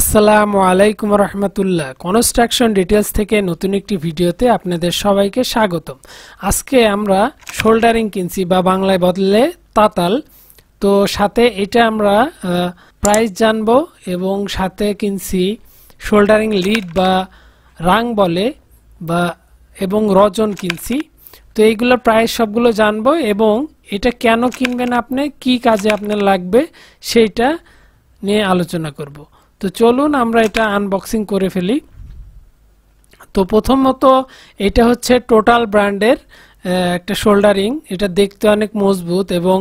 আসসালামু আলাইকুম রহমতুল্লাহ construction details থেকে নতুন একটি ভিডিওতে আপনাদের সবাইকে স্বাগত আজকে আমরা শোল্ডারিং কিনছি বা বাংলায় বদলে তাতাল তো সাথে এটা আমরা প্রাইস জানব এবং সাথে কিনছি শোল্ডারিং লিড বা রাং বলে বা এবং রজন কিনছি তো এইগুলো প্রাইস সবগুলো জানবো এবং এটা কেন কিনবেন আপনি কি কাজে আপনার লাগবে সেইটা নিয়ে আলোচনা করবো তো চলুন আমরা এটা আনবক্সিং করে ফেলি তো প্রথমত এটা হচ্ছে টোটাল ব্র্যান্ডের একটা শোল্ডারিং এটা দেখতে অনেক মজবুত এবং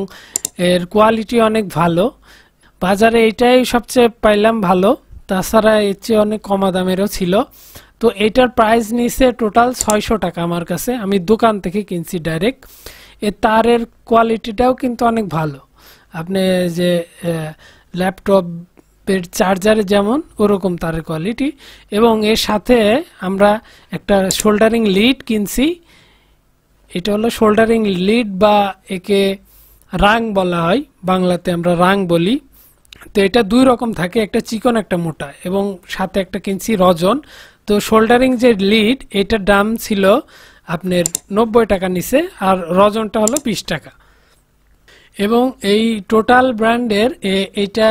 এর কোয়ালিটি অনেক ভালো বাজারে এটাই সবচেয়ে পাইলাম ভালো তাছাড়া এর চেয়ে অনেক কমা দামেরও ছিল তো এটার প্রাইস নিছে টোটাল ছয়শো টাকা আমার কাছে আমি দোকান থেকে কিনছি ডাইরেক্ট এর তারের কোয়ালিটিটাও কিন্তু অনেক ভালো আপনি যে ল্যাপটপ এর চার্জারে যেমন ওরকম তার কোয়ালিটি এবং এর সাথে আমরা একটা শোল্ডারিং লিড কিনছি এটা হলো শোল্ডারিং লিড বা একে রাং বলা হয় বাংলাতে আমরা রাং বলি তো এটা দুই রকম থাকে একটা চিকন একটা মোটা এবং সাথে একটা কিনছি রজন তো শোল্ডারিং যে লিড এটার দাম ছিল আপনার নব্বই টাকা নিচে আর রজনটা হলো বিশ টাকা এবং এই টোটাল ব্র্যান্ডের এটা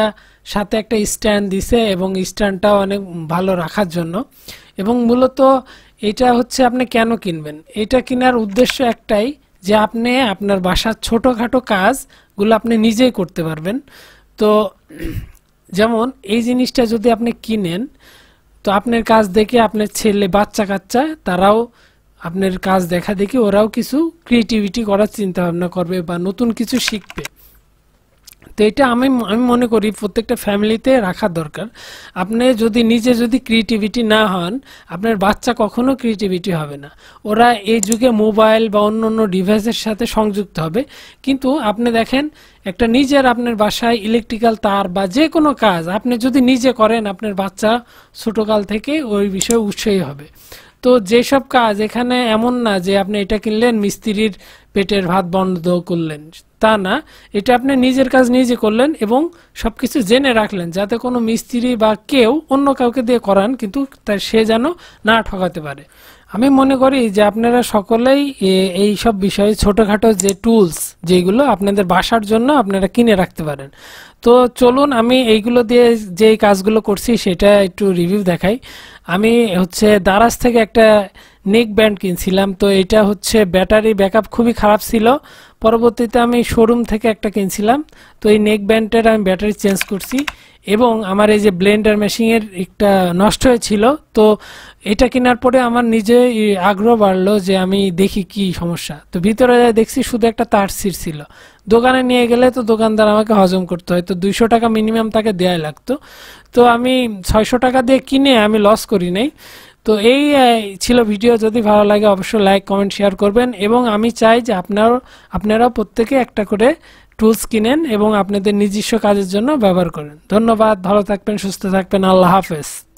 সাথে একটা স্ট্যান্ড দিছে এবং স্ট্যান্ডটাও অনেক ভালো রাখার জন্য এবং মূলত এটা হচ্ছে আপনি কেন কিনবেন এটা কেনার উদ্দেশ্য একটাই যে আপনি আপনার বাসার ছোটোখাটো কাজগুলো আপনি নিজেই করতে পারবেন তো যেমন এই জিনিসটা যদি আপনি কিনেন তো আপনার কাজ দেখে আপনার ছেলে বাচ্চা কাচ্চা তারাও আপনার কাজ দেখা দেখি ওরাও কিছু ক্রিয়েটিভিটি করার চিন্তা ভাবনা করবে বা নতুন কিছু শিখবে তো এটা আমি আমি মনে করি প্রত্যেকটা ফ্যামিলিতে রাখা দরকার আপনি যদি নিজে যদি ক্রিয়েটিভিটি না হন আপনার বাচ্চা কখনো ক্রিয়েটিভিটি হবে না ওরা এই যুগে মোবাইল বা অন্য অন্য ডিভাইসের সাথে সংযুক্ত হবে কিন্তু আপনি দেখেন একটা নিজের আপনার বাসায় ইলেকট্রিক্যাল তার বা যে কোনো কাজ আপনি যদি নিজে করেন আপনার বাচ্চা ছোটোকাল থেকে ওই বিষয়ে উৎসাহী হবে তো যেসব কাজ এখানে এমন না যে আপনি এটা কিনলেন মিস্ত্রির পেটের ভাত বন্ধ করলেন তা না এটা আপনি নিজের কাজ নিজে করলেন এবং সব কিছু জেনে রাখলেন যাতে কোনো মিস্ত্রি বা কেউ অন্য কাউকে দিয়ে করান কিন্তু তার সে যেন না ঠকাতে পারে আমি মনে করি যে আপনারা সকলেই এই সব বিষয়ে ছোটোখাটো যে টুলস যেগুলো আপনাদের বাসার জন্য আপনারা কিনে রাখতে পারেন তো চলুন আমি এইগুলো দিয়ে যে কাজগুলো করছি সেটা একটু রিভিউ দেখাই আমি হচ্ছে দারাজ থেকে একটা নেক ব্যান্ড কিনছিলাম তো এটা হচ্ছে ব্যাটারি ব্যাকআপ খুবই খারাপ ছিল পরবর্তীতে আমি শোরুম থেকে একটা কিনছিলাম তো এই নেক ব্যান্ডটার আমি ব্যাটারি চেঞ্জ করছি এবং আমার এই যে ব্লেন্ডার মেশিনের একটা নষ্ট হয়েছিল তো এটা কেনার পরে আমার নিজে আগ্রহ বাড়লো যে আমি দেখি কি সমস্যা তো ভিতরে দেখছি শুধু একটা তার ছিল দোকানে নিয়ে গেলে তো দোকানদার আমাকে হজম করতে হয় তো দুইশো টাকা মিনিমাম তাকে দেওয়াই লাগতো তো আমি ছয়শো টাকা দিয়ে কিনে আমি লস করি নাই তো এই ছিল ভিডিও যদি ভালো লাগে অবশ্যই লাইক কমেন্ট শেয়ার করবেন এবং আমি চাই যে আপনার আপনারা প্রত্যেকে একটা করে টুলস কিনেন এবং আপনাদের নিজস্ব কাজের জন্য ব্যবহার করেন ধন্যবাদ ভালো থাকবেন সুস্থ থাকবেন আল্লাহ হাফেজ